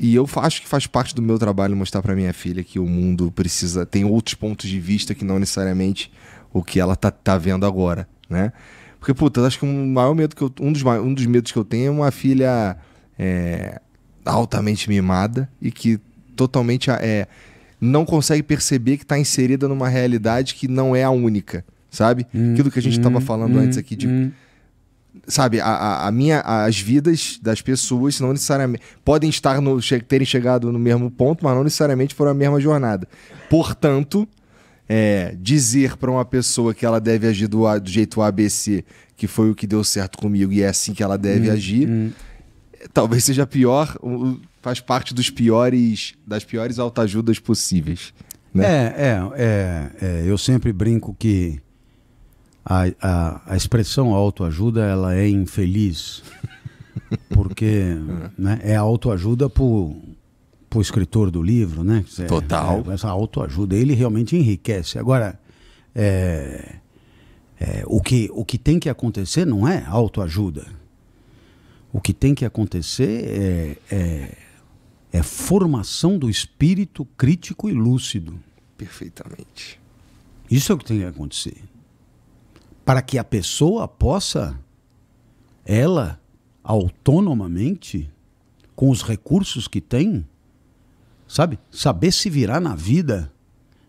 E eu acho que faz parte do meu trabalho mostrar para minha filha que o mundo precisa tem outros pontos de vista que não necessariamente o que ela tá, tá vendo agora, né? Porque puta, eu acho que um maior medo que eu, um dos um dos medos que eu tenho é uma filha é, altamente mimada e que totalmente é não consegue perceber que está inserida numa realidade que não é a única, sabe? Hum, Aquilo que a gente estava hum, falando hum, antes aqui de hum sabe, a, a, minha, as vidas das pessoas não necessariamente podem estar no terem chegado no mesmo ponto, mas não necessariamente foram a mesma jornada. Portanto, é, dizer para uma pessoa que ela deve agir do, do, jeito ABC, que foi o que deu certo comigo e é assim que ela deve hum, agir, hum. É, talvez seja pior, faz parte dos piores, das piores autoajudas possíveis. Né? É, é, é, é, eu sempre brinco que a, a, a expressão autoajuda ela é infeliz porque né, é autoajuda por o escritor do livro, né? É, Total. É, essa autoajuda, ele realmente enriquece. Agora, é, é, o, que, o que tem que acontecer não é autoajuda. O que tem que acontecer é, é, é formação do espírito crítico e lúcido. Perfeitamente. Isso é o que tem que acontecer para que a pessoa possa, ela, autonomamente, com os recursos que tem, sabe, saber se virar na vida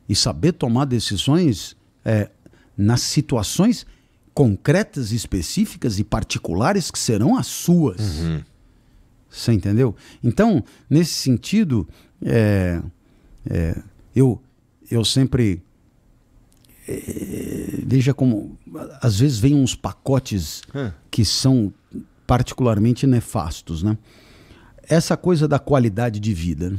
e saber tomar decisões é, nas situações concretas, específicas e particulares que serão as suas. Uhum. Você entendeu? Então, nesse sentido, é, é, eu, eu sempre veja como às vezes vem uns pacotes é. que são particularmente nefastos, né? Essa coisa da qualidade de vida.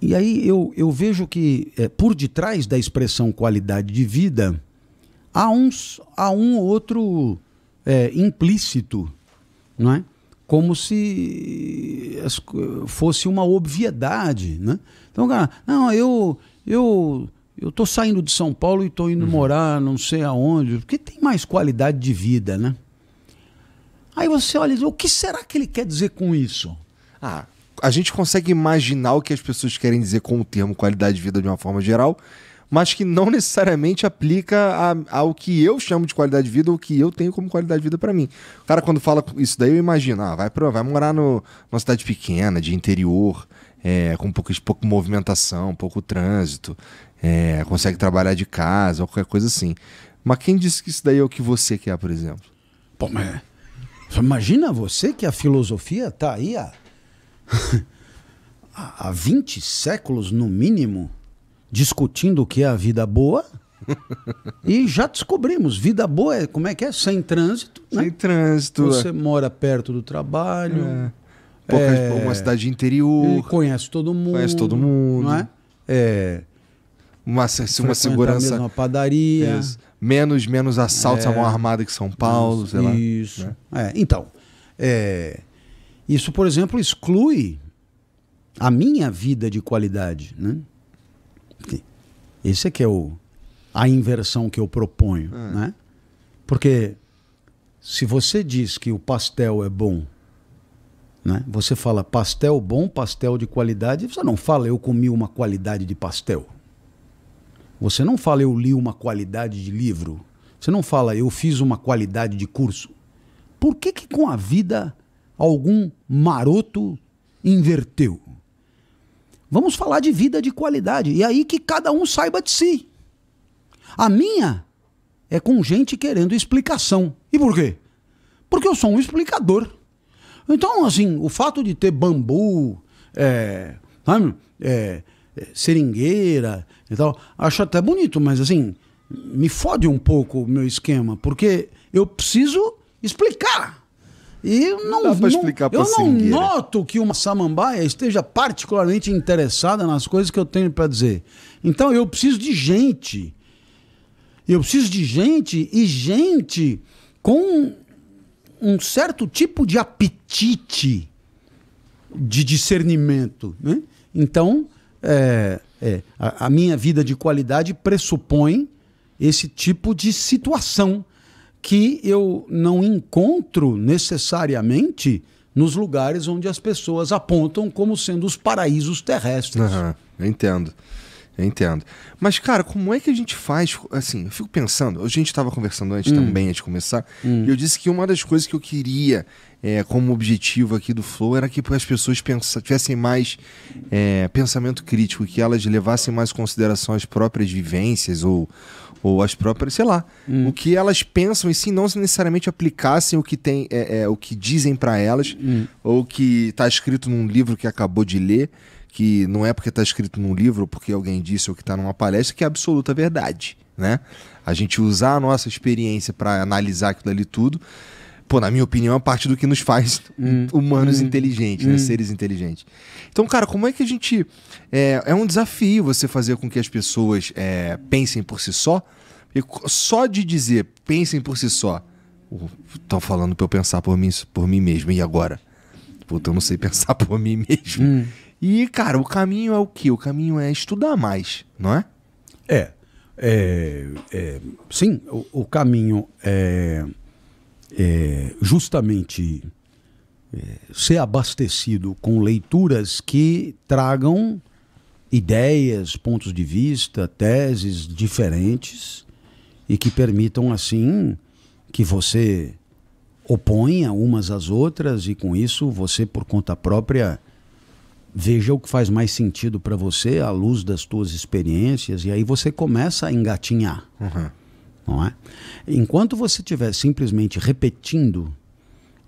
E aí eu, eu vejo que é, por detrás da expressão qualidade de vida há uns há um outro é, implícito, não é? como se fosse uma obviedade, né? Então, cara, não, eu eu eu tô saindo de São Paulo e tô indo uhum. morar não sei aonde, porque tem mais qualidade de vida, né? Aí você olha e diz, o que será que ele quer dizer com isso? Ah, a gente consegue imaginar o que as pessoas querem dizer com o termo qualidade de vida de uma forma geral, mas que não necessariamente aplica ao que eu chamo de qualidade de vida ou que eu tenho como qualidade de vida para mim. O cara, quando fala isso daí, eu imagino, ah, vai, pra, vai morar no, numa cidade pequena, de interior, é, com pouca, pouca movimentação, pouco trânsito, é, consegue trabalhar de casa, ou qualquer coisa assim. Mas quem disse que isso daí é o que você quer, por exemplo? Pô, mas imagina você que a filosofia está aí há, há 20 séculos, no mínimo, discutindo o que é a vida boa. e já descobrimos, vida boa é como é que é? Sem trânsito. Né? Sem trânsito. Você é. mora perto do trabalho. É. Pouca, é... Uma cidade interior. Conhece todo mundo. Conhece todo mundo. Não é? É uma, uma segurança. uma padaria. Isso. Menos, menos assaltos é, à mão armada que São Paulo, isso, sei lá. Isso. Né? É, então, é, isso, por exemplo, exclui a minha vida de qualidade. Né? Esse é que é o, a inversão que eu proponho. É. Né? Porque se você diz que o pastel é bom, né? você fala pastel bom, pastel de qualidade, você não fala eu comi uma qualidade de pastel. Você não fala eu li uma qualidade de livro. Você não fala eu fiz uma qualidade de curso. Por que, que com a vida algum maroto inverteu? Vamos falar de vida de qualidade. E aí que cada um saiba de si. A minha é com gente querendo explicação. E por quê? Porque eu sou um explicador. Então, assim, o fato de ter bambu, é, sabe, é, é seringueira, e tal. Acho até bonito, mas assim, me fode um pouco o meu esquema, porque eu preciso explicar. E não, não explicar Eu não noto que uma samambaia esteja particularmente interessada nas coisas que eu tenho para dizer. Então eu preciso de gente. Eu preciso de gente e gente com um certo tipo de apetite de discernimento. Né? Então, é, é, a, a minha vida de qualidade pressupõe esse tipo de situação que eu não encontro necessariamente nos lugares onde as pessoas apontam como sendo os paraísos terrestres. Uhum, entendo entendo. Mas, cara, como é que a gente faz? Assim, eu fico pensando, a gente estava conversando antes hum. também, antes de começar, hum. e eu disse que uma das coisas que eu queria é, como objetivo aqui do Flow era que as pessoas pensa, tivessem mais é, pensamento crítico, que elas levassem mais consideração as próprias vivências ou ou as próprias, sei lá, hum. o que elas pensam e se não necessariamente aplicassem o que tem, é, é o que dizem para elas, hum. ou que está escrito num livro que acabou de ler, que não é porque está escrito num livro, porque alguém disse ou que está numa palestra, que é absoluta verdade, né? A gente usar a nossa experiência para analisar aquilo ali tudo pô, na minha opinião, é parte do que nos faz hum. humanos hum. inteligentes, né? Hum. Seres inteligentes. Então, cara, como é que a gente. É, é um desafio você fazer com que as pessoas é, pensem por si só. E só de dizer pensem por si só. Estão falando para eu pensar por mim, por mim mesmo. E agora? Puta, eu não sei pensar por mim mesmo. Hum. E, cara, o caminho é o quê? O caminho é estudar mais, não é? É. é, é sim, o, o caminho é é, justamente é, ser abastecido com leituras que tragam ideias, pontos de vista, teses diferentes e que permitam, assim, que você oponha umas às outras e, com isso, você, por conta própria, veja o que faz mais sentido para você à luz das suas experiências e aí você começa a engatinhar. Uhum não é? Enquanto você estiver simplesmente repetindo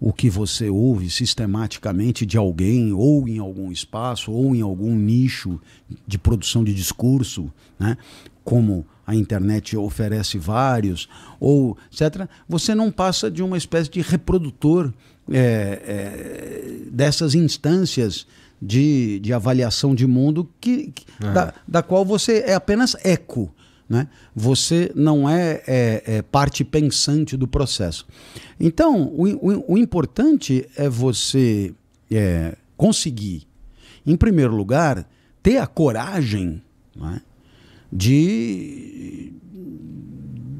o que você ouve sistematicamente de alguém, ou em algum espaço, ou em algum nicho de produção de discurso, né? como a internet oferece vários, ou etc., você não passa de uma espécie de reprodutor é, é, dessas instâncias de, de avaliação de mundo que, que é. da, da qual você é apenas eco. Né? Você não é, é, é parte pensante do processo. Então, o, o, o importante é você é, conseguir, em primeiro lugar, ter a coragem né, de,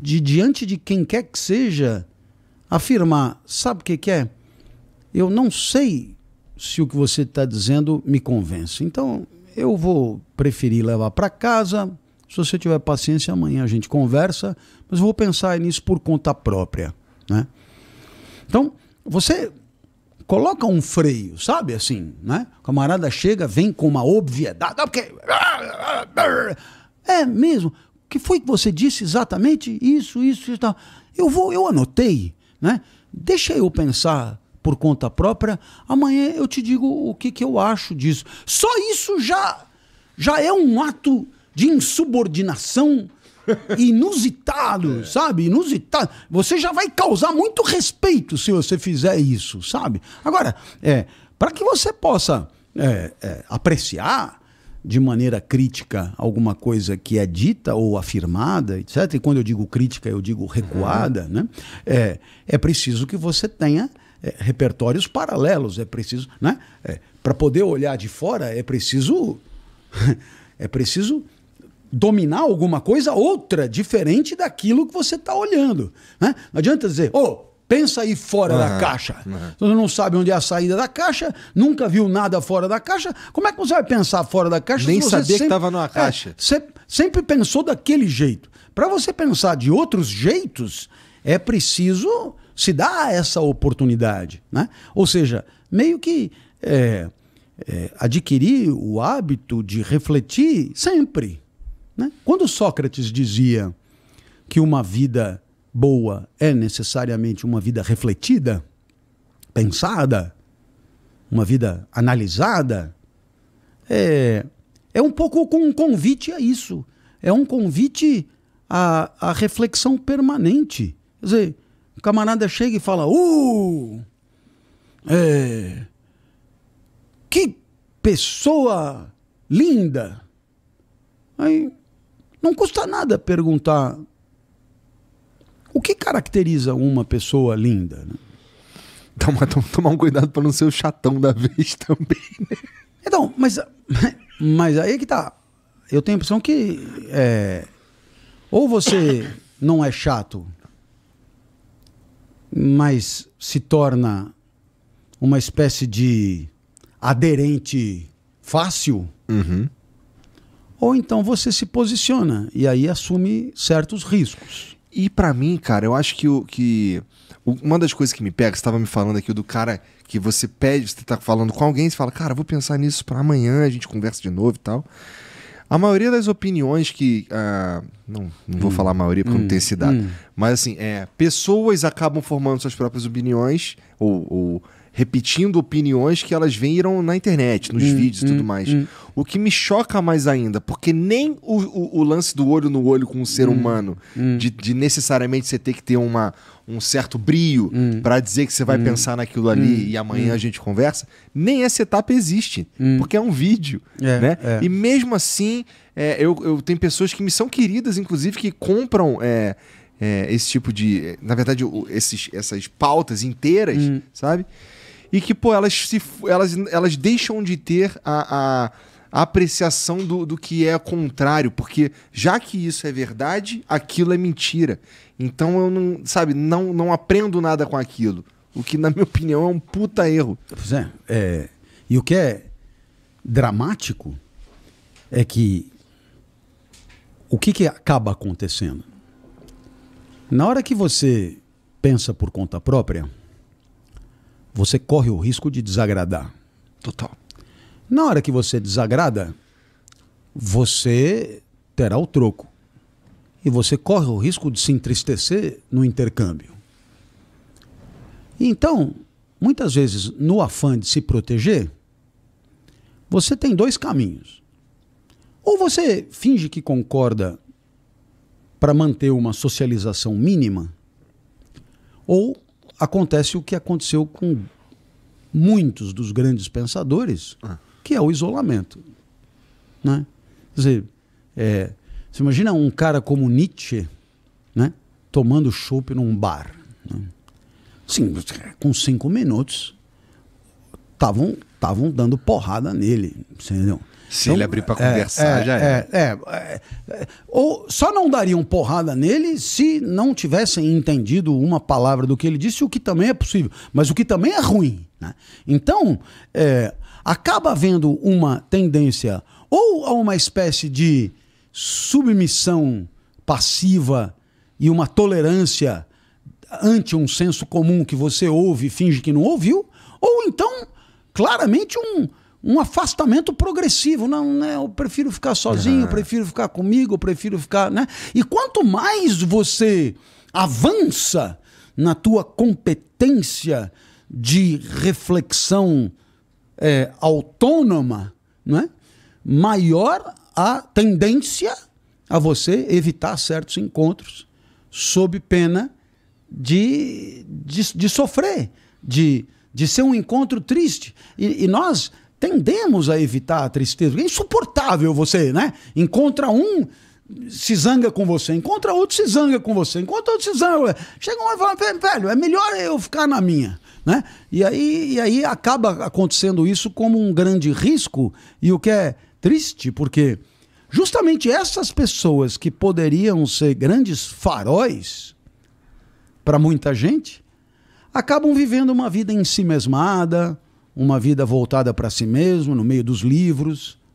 de, diante de quem quer que seja, afirmar: sabe o que, que é? Eu não sei se o que você está dizendo me convence. Então, eu vou preferir levar para casa se você tiver paciência, amanhã a gente conversa, mas vou pensar nisso por conta própria, né? Então, você coloca um freio, sabe assim, né? O camarada chega, vem com uma obviedade, porque é mesmo, o que foi que você disse exatamente? Isso, isso, isso, Eu vou, eu anotei, né? Deixa eu pensar por conta própria. Amanhã eu te digo o que, que eu acho disso. Só isso já já é um ato de insubordinação inusitado, é. sabe? Inusitado. Você já vai causar muito respeito se você fizer isso, sabe? Agora, é, para que você possa é, é, apreciar de maneira crítica alguma coisa que é dita ou afirmada, etc. E quando eu digo crítica, eu digo recuada, uhum. né? É, é preciso que você tenha é, repertórios paralelos, é preciso, né? É, para poder olhar de fora, é preciso, é preciso dominar alguma coisa outra, diferente daquilo que você está olhando. Né? Não adianta dizer, ô, oh, pensa aí fora uhum, da caixa. Uhum. Você não sabe onde é a saída da caixa, nunca viu nada fora da caixa. Como é que você vai pensar fora da caixa? Nem sabia sempre, que estava numa é, caixa. É, você sempre pensou daquele jeito. Para você pensar de outros jeitos, é preciso se dar essa oportunidade. Né? Ou seja, meio que é, é, adquirir o hábito de refletir sempre. Né? Quando Sócrates dizia que uma vida boa é necessariamente uma vida refletida, pensada, uma vida analisada, é, é um pouco com um convite a isso. É um convite à, à reflexão permanente. Quer dizer, o camarada chega e fala: Uh! É, que pessoa linda! Aí não custa nada perguntar o que caracteriza uma pessoa linda. Né? Toma, toma, tomar um cuidado para não ser o chatão da vez também. Né? Então, mas, mas aí é que tá. Eu tenho a impressão que é, ou você não é chato, mas se torna uma espécie de aderente fácil. Uhum ou então você se posiciona e aí assume certos riscos. E para mim, cara, eu acho que, o, que uma das coisas que me pega, você estava me falando aqui do cara que você pede, você tá falando com alguém, você fala, cara, vou pensar nisso para amanhã, a gente conversa de novo e tal. A maioria das opiniões que. Uh, não, não hum, vou falar a maioria porque hum, não tem esse dado. Hum. Mas assim, é, pessoas acabam formando suas próprias opiniões, ou, ou repetindo opiniões que elas viram na internet, nos hum, vídeos e tudo hum, mais. Hum. O que me choca mais ainda, porque nem o, o, o lance do olho no olho com o ser hum, humano, hum. De, de, necessariamente você ter que ter uma, um certo brio hum. para dizer que você vai hum. pensar naquilo ali hum. e amanhã hum. a gente conversa, nem essa etapa existe, porque é um vídeo. É, né? É. E mesmo assim, é, eu, eu tenho pessoas que me são queridas, inclusive, que compram. É, é esse tipo de. Na verdade, esses, essas pautas inteiras, hum. sabe? E que, pô, elas, se, elas, elas deixam de ter a, a apreciação do, do que é contrário, porque já que isso é verdade, aquilo é mentira. Então eu não, sabe, não, não aprendo nada com aquilo. O que, na minha opinião, é um puta erro. Pois é, é e o que é dramático é que o que, que acaba acontecendo? Na hora que você pensa por conta própria, você corre o risco de desagradar. Total. Na hora que você desagrada, você terá o troco. E você corre o risco de se entristecer no intercâmbio. Então, muitas vezes, no afã de se proteger, você tem dois caminhos. Ou você finge que concorda para manter uma socialização mínima, ou acontece o que aconteceu com muitos dos grandes pensadores. Ah que é o isolamento. Né? Quer dizer, é, você imagina um cara como Nietzsche né, tomando chopp num bar. Né? Sim, com cinco minutos estavam dando porrada nele, entendeu? Se então, ele abrir para é, conversar, é, já é é, é é, Ou só não dariam porrada nele se não tivessem entendido uma palavra do que ele disse, o que também é possível, mas o que também é ruim. Né? Então, é, acaba havendo uma tendência ou a uma espécie de submissão passiva e uma tolerância ante um senso comum que você ouve e finge que não ouviu, ou então claramente um, um afastamento progressivo. Não, né? Eu prefiro ficar sozinho, eu ah. prefiro ficar comigo, eu prefiro ficar. Né? E quanto mais você avança na tua competência de reflexão é, autônoma, não é? maior a tendência a você evitar certos encontros sob pena de, de, de sofrer, de, de ser um encontro triste. E, e, nós tendemos a evitar a tristeza. É insuportável você, né? Encontra um, se zanga com você, encontra outro, se zanga com você, encontra outro, se zanga. Chega um e fala, velho, é melhor eu ficar na minha. Né? E, aí, e aí acaba acontecendo isso como um grande risco, e o que é triste, porque justamente essas pessoas que poderiam ser grandes faróis para muita gente, acabam vivendo uma vida ensimesmada, uma vida voltada para si mesmo, no meio dos livros,